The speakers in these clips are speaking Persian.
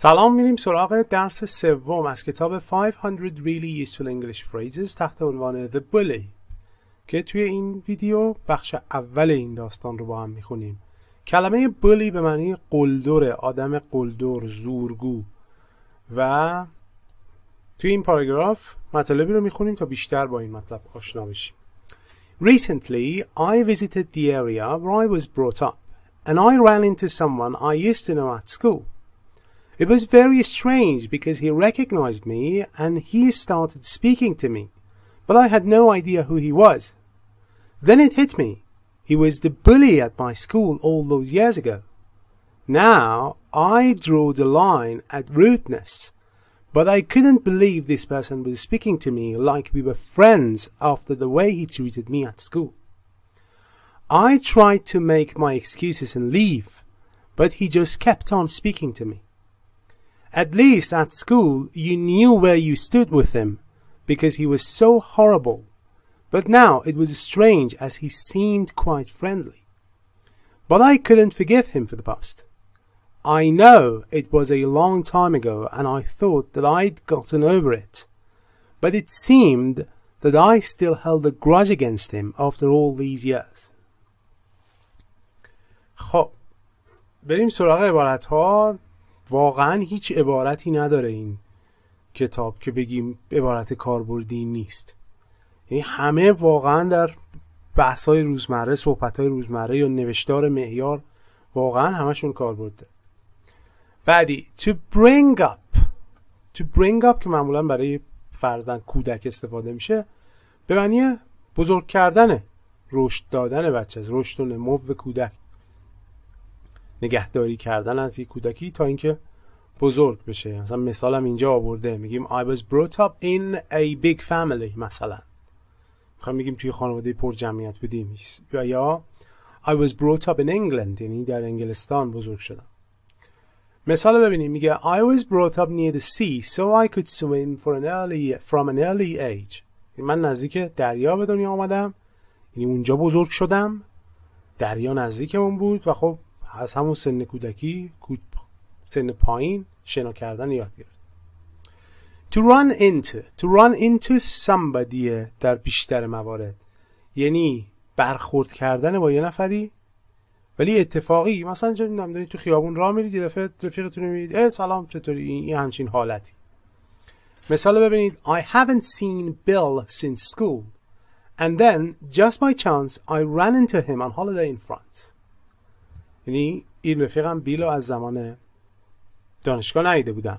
سلام میریم سراغ درس سوم از کتاب 500 Really Useful English Phrases تحت عنوان The Bully که توی این ویدیو بخش اول این داستان رو با هم میخونیم کلمه بلی به معنی قلدر آدم قلدر زورگو و توی این پاراگراف مطلبی رو میخونیم تا بیشتر با این مطلب آشنا بشیم Recently I visited the area where I was brought up and I ran into someone I used to know at school It was very strange because he recognized me and he started speaking to me, but I had no idea who he was. Then it hit me. He was the bully at my school all those years ago. Now I drew the line at rudeness, but I couldn't believe this person was speaking to me like we were friends after the way he treated me at school. I tried to make my excuses and leave, but he just kept on speaking to me. At least at school you knew where you stood with him, because he was so horrible. But now it was strange as he seemed quite friendly. But I couldn't forgive him for the past. I know it was a long time ago and I thought that I'd gotten over it. But it seemed that I still held a grudge against him after all these years. خب بریم سراغ عبارت ها واقعا هیچ عبارتی نداره این کتاب که بگیم عبارت کاربردی نیست یعنی همه واقعا در بحث‌های روزمره صحبت‌های روزمره یا نوشتار معیار واقعا همشون کاربرد داره بعدی to bring up to bring up که معمولا برای فرزند کودک استفاده میشه به معنی بزرگ کردن رشد دادن بچه از رشد و نمو کودک نگهداری کردن از یک کودکی تا اینکه بزرگ بشه مثلا مثالم اینجا آورده میگیم I was brought up in a big family مثلا میخوام میگیم توی خانواده پر جمعیت بودیم یا I was brought up in England یعنی در انگلستان بزرگ شدم مثال ببینیم میگه I was brought up near the sea so I could swim for an early, from an early age من نزدیک دریا به دنیا آمدم یعنی اونجا بزرگ شدم دریا نزدیکمون بود و خب از همون سن کودکی سن پایین شنا کردن یاد گرفت to run into to run into somebody در بیشتر موارد یعنی برخورد کردن با یه نفری ولی اتفاقی مثلا چه میدونم دارید تو خیابون راه میرید یه دفعه رفیقتون میبینید ای سلام چطوری این همچین حالتی مثال ببینید I haven't seen Bill since school and then just by chance I ran into him on holiday in France یعنی علم رفیقم بیلو از زمان دانشگاه نایده بودم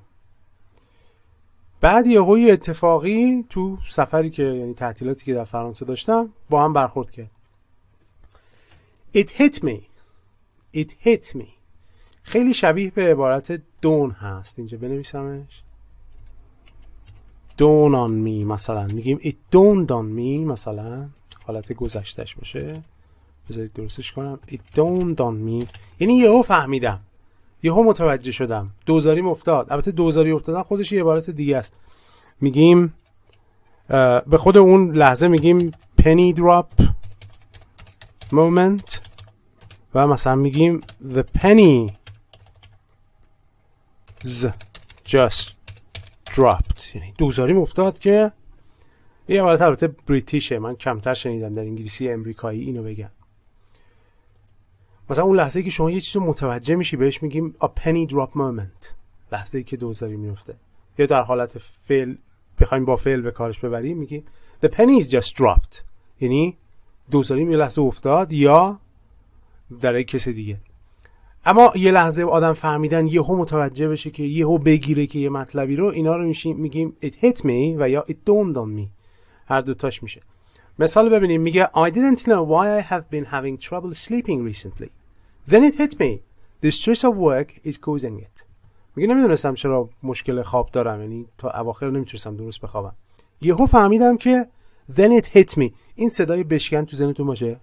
بعد یه اتفاقی تو سفری که یعنی تعطیلاتی که در فرانسه داشتم با هم برخورد کرد It hit me It hit me خیلی شبیه به عبارت دون هست اینجا بنویسمش دون آن می مثلا میگیم it don't on me مثلا حالت گذشتش باشه بذارید درستش کنم دان می یعنی یهو فهمیدم یهو متوجه شدم دوزاریم افتاد البته دوزاری افتادن خودش یه عبارت دیگه است میگیم به خود اون لحظه میگیم پنی drop moment و مثلا میگیم the penny just dropped یعنی دوزاریم افتاد که یه عبارت البته بریتیشه من کمتر شنیدم در انگلیسی امریکایی اینو بگم مثلا اون لحظه که شما یه چیز رو متوجه میشی بهش میگیم a penny drop moment لحظه ای که دوزاری میفته یا در حالت فعل بخوایم با فعل به کارش ببریم میگیم the penny is just dropped یعنی دوزاری یه لحظه افتاد یا در یک کسی دیگه اما یه لحظه آدم فهمیدن یه یهو متوجه بشه که یه یهو بگیره که یه مطلبی رو اینا رو میشیم میگیم it hit me و یا it dawned on me هر دوتاش میشه مثال ببینیم میگه I didn't know why I have been having trouble sleeping recently Then it hit me. The stress of work is causing it. میگه نمیدونستم چرا مشکل خواب دارم یعنی تا اواخر نمیتونستم درست بخوابم یهو فهمیدم که then it hit me این صدای بشکن تو ذهنتون باشه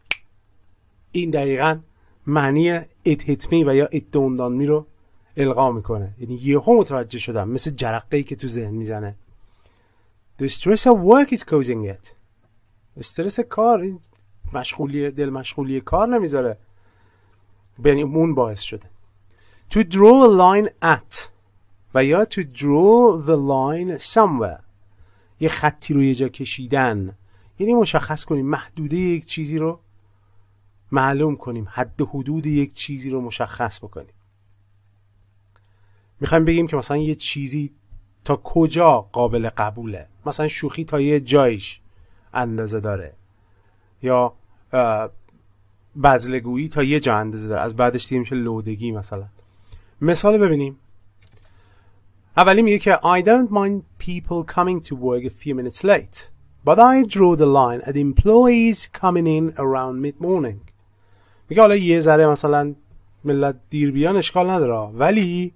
این دقیقا معنی it hit me و یا it don't on me رو القا میکنه یعنی یهو متوجه شدم مثل جرقه ای که تو ذهن میزنه The stress of work is causing it استرس کار این مشغولی دل مشغولی کار نمیذاره اون یعنی باعث شده to draw a line at و یا to draw the line somewhere یه خطی رو یه جا کشیدن یعنی مشخص کنیم محدوده یک چیزی رو معلوم کنیم حد حدود یک چیزی رو مشخص بکنیم میخوایم بگیم که مثلا یه چیزی تا کجا قابل قبوله مثلا شوخی تا یه جایش اندازه داره یا بزلگویی تا یه جا اندازه داره از بعدش دیگه میشه لودگی مثلا مثال ببینیم اولی میگه که I don't mind people coming to work a few minutes late but I draw the line at employees coming in around mid morning میگه حالا یه ذره مثلا ملت دیر بیان اشکال نداره ولی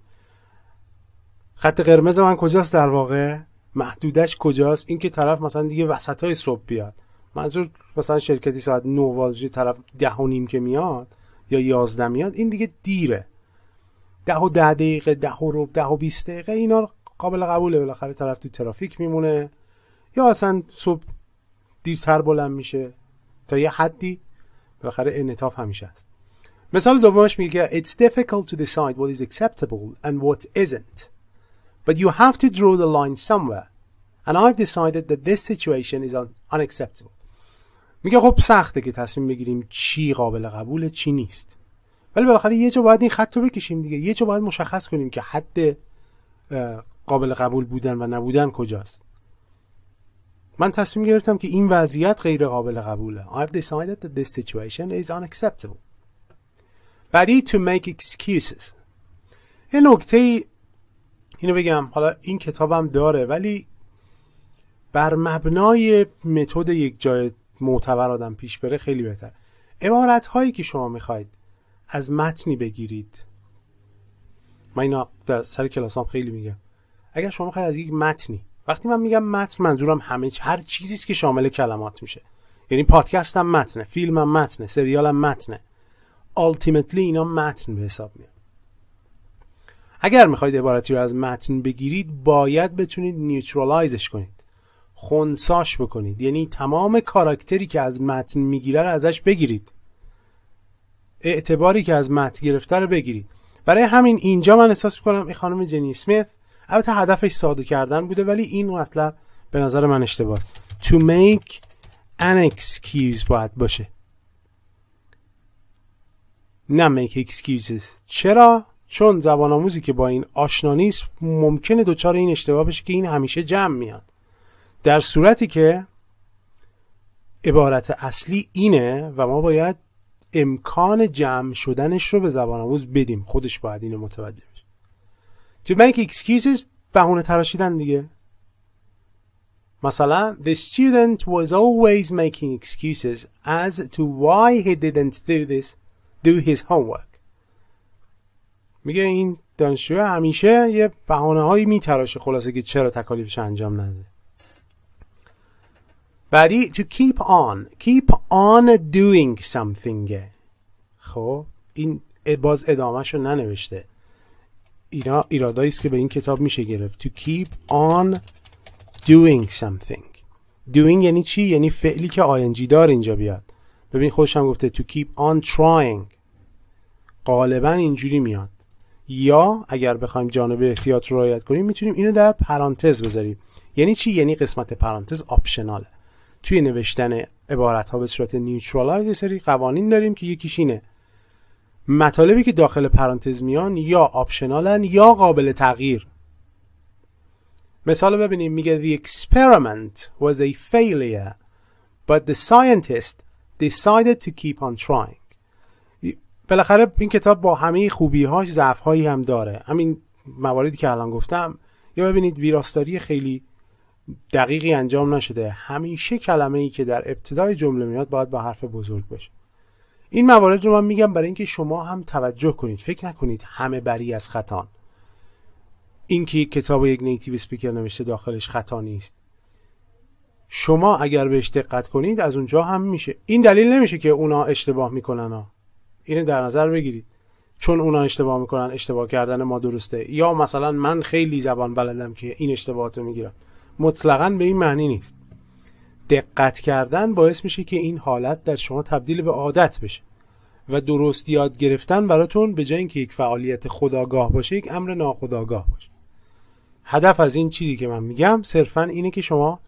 خط قرمز من کجاست در واقع محدودش کجاست اینکه طرف مثلا دیگه وسط های صبح بیاد منظور مثلا شرکتی ساعت 9 واژه طرف ده و نیم که میاد یا 11 میاد این دیگه دیره ده و ده دقیقه ده و رو ده و بیست دقیقه اینا قابل قبوله بالاخره طرف تو ترافیک میمونه یا اصلا صبح دیرتر بلند میشه تا یه حدی بالاخره انعطاف همیشه است مثال دومش میگه it's difficult to decide what is acceptable and what isn't but you have to draw the line somewhere and I've decided that this situation is unacceptable میگه خب سخته که تصمیم بگیریم چی قابل قبوله چی نیست ولی بالاخره یه جا باید این خط رو بکشیم دیگه یه جا باید مشخص کنیم که حد قابل قبول بودن و نبودن کجاست من تصمیم گرفتم که این وضعیت غیر قابل قبوله I've decided that this situation is unacceptable بعدی to make excuses یه نکته ای اینو بگم حالا این کتابم داره ولی بر مبنای متد یک جای معتبر آدم پیش بره خیلی بهتر عبارت هایی که شما میخواید از متنی بگیرید من اینا در سر کلاسام خیلی میگم اگر شما میخواید از یک متنی وقتی من میگم متن منظورم همه هر چیزی است که شامل کلمات میشه یعنی هم متنه فیلمم متنه سریالم متنه آلتیمتلی اینا متن به حساب میاد اگر میخواید عبارتی رو از متن بگیرید باید بتونید نیوترالایزش کنید خونساش بکنید یعنی تمام کاراکتری که از متن میگیره رو ازش بگیرید اعتباری که از متن گرفته رو بگیرید برای همین اینجا من احساس میکنم این خانم جنی اسمیت البته هدفش ساده کردن بوده ولی این مطلب به نظر من اشتباه to make an excuse باید باشه نه make excuses چرا چون زبان آموزی که با این آشنا نیست ممکنه دچار این اشتباه بشه که این همیشه جمع میاد در صورتی که عبارت اصلی اینه و ما باید امکان جمع شدنش رو به زبان آموز بدیم خودش باید اینو متوجه بشه تو make excuses بهونه تراشیدن دیگه مثلا the student was always making excuses as to why he didn't do this do his homework میگه این دانشجو همیشه یه بهانه هایی میتراشه خلاصه که چرا تکالیفش انجام نده بعدی to keep on keep on doing something خب این باز ادامهش رو ننوشته اینا ایرادایی است که به این کتاب میشه گرفت تو keep on doing something doing یعنی چی یعنی فعلی که آینجی دار اینجا بیاد ببین خودش هم گفته تو keep on trying غالبا اینجوری میاد یا اگر بخوایم جانب احتیاط رو رعایت کنیم میتونیم اینو در پرانتز بذاریم یعنی چی یعنی قسمت پرانتز آپشناله توی نوشتن عبارت ها به صورت نیوترالایز یه سری قوانین داریم که یکیش اینه مطالبی که داخل پرانتز میان یا آپشنالن یا قابل تغییر مثال ببینیم میگه The experiment was a failure but the scientist decided to keep on trying بالاخره این کتاب با همه خوبیهاش هایی هم داره همین مواردی که الان گفتم یا ببینید ویراستاری خیلی دقیقی انجام نشده همیشه کلمه ای که در ابتدای جمله میاد باید با حرف بزرگ بشه این موارد رو من میگم برای اینکه شما هم توجه کنید فکر نکنید همه بری از خطان اینکه کتاب یک نیتیو سپیکر نوشته داخلش خطا نیست شما اگر بهش دقت کنید از اونجا هم میشه این دلیل نمیشه که اونا اشتباه میکنن این اینو در نظر بگیرید چون اونا اشتباه میکنن اشتباه کردن ما درسته یا مثلا من خیلی زبان بلدم که این اشتباهات رو میگیرم مطلقا به این معنی نیست دقت کردن باعث میشه که این حالت در شما تبدیل به عادت بشه و درست یاد گرفتن براتون به جای اینکه یک فعالیت خداگاه باشه یک امر ناخداگاه باشه هدف از این چیزی که من میگم صرفا اینه که شما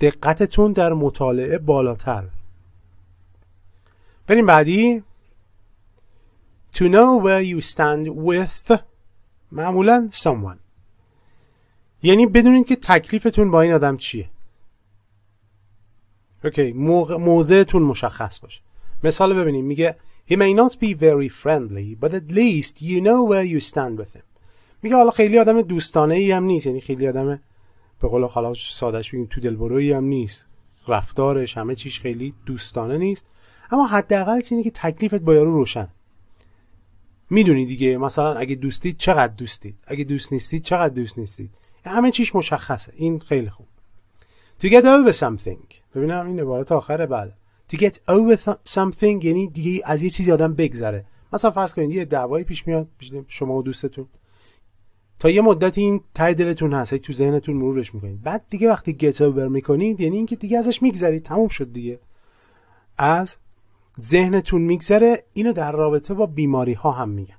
دقتتون در مطالعه بالاتر بریم بعدی to know where you stand with معمولا someone یعنی بدونین که تکلیفتون با این آدم چیه اوکی موضعتون مشخص باشه مثال ببینیم میگه He may not be very friendly but at least you know where you stand with him میگه حالا خیلی آدم دوستانه ای هم نیست یعنی خیلی آدم به قول حالا سادش بگیم تو دلبرویی هم نیست رفتارش همه چیش خیلی دوستانه نیست اما حداقل اینه که تکلیفت با یارو روشن میدونی دیگه مثلا اگه دوستید چقدر دوستید اگه دوست نیستید چقدر دوست نیستید همه چیش مشخصه این خیلی خوب to get over something ببینم این تا آخره بعد. بله. to get over something یعنی دیگه از یه چیزی آدم بگذره مثلا فرض کنید یه دعوایی پیش میاد پیش شما و دوستتون تا یه مدت این تای دلتون هست تو ذهنتون مرورش میکنید بعد دیگه وقتی get over میکنید یعنی اینکه دیگه ازش میگذرید تموم شد دیگه از ذهنتون میگذره اینو در رابطه با بیماری ها هم میگن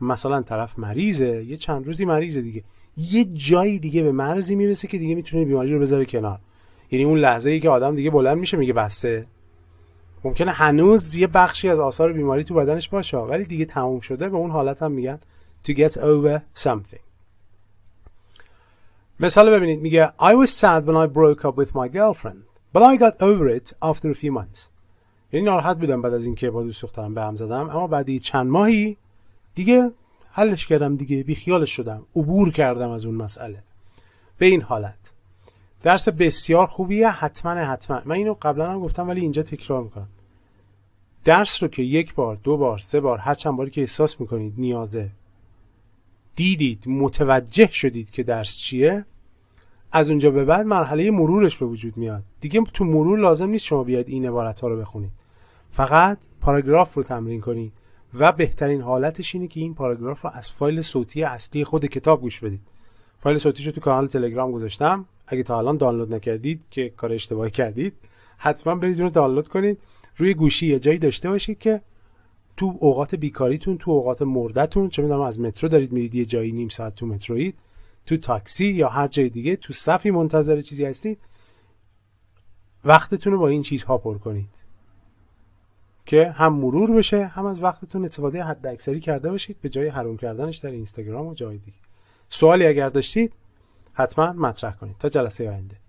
مثلا طرف مریضه یه چند روزی مریضه دیگه یه جایی دیگه به مرزی میرسه که دیگه میتونه بیماری رو بذاره کنار یعنی اون لحظه ای که آدم دیگه بلند میشه میگه بسته ممکنه هنوز یه بخشی از آثار بیماری تو بدنش باشه ولی دیگه تموم شده به اون حالت هم میگن to get over something مثال ببینید میگه I was sad when I broke up with my girlfriend but I got over it after a few months یعنی ناراحت بودم بعد از اینکه با دوست دخترم به هم زدم اما بعدی چند ماهی دیگه حلش کردم دیگه بی خیال شدم عبور کردم از اون مسئله به این حالت درس بسیار خوبیه حتما حتما من اینو قبلا هم گفتم ولی اینجا تکرار میکنم درس رو که یک بار دو بار سه بار هر چند باری که احساس میکنید نیازه دیدید متوجه شدید که درس چیه از اونجا به بعد مرحله مرورش به وجود میاد دیگه تو مرور لازم نیست شما بیاید این عبارت ها رو بخونید فقط پاراگراف رو تمرین کنید و بهترین حالتش اینه که این پاراگراف رو از فایل صوتی اصلی خود کتاب گوش بدید فایل صوتیش رو تو کانال تلگرام گذاشتم اگه تا الان دانلود نکردید که کار اشتباهی کردید حتما برید اون رو دانلود کنید روی گوشی یه جایی داشته باشید که تو اوقات بیکاریتون تو اوقات مردتون چه میدونم از مترو دارید میرید یه جایی نیم ساعت تو متروید تو تاکسی یا هر جای دیگه تو صفی منتظر چیزی هستید وقتتون رو با این چیزها پر کنید که هم مرور بشه هم از وقتتون استفاده اکثری کرده باشید به جای حروم کردنش در اینستاگرام و جای دیگه سوالی اگر داشتید حتما مطرح کنید تا جلسه آینده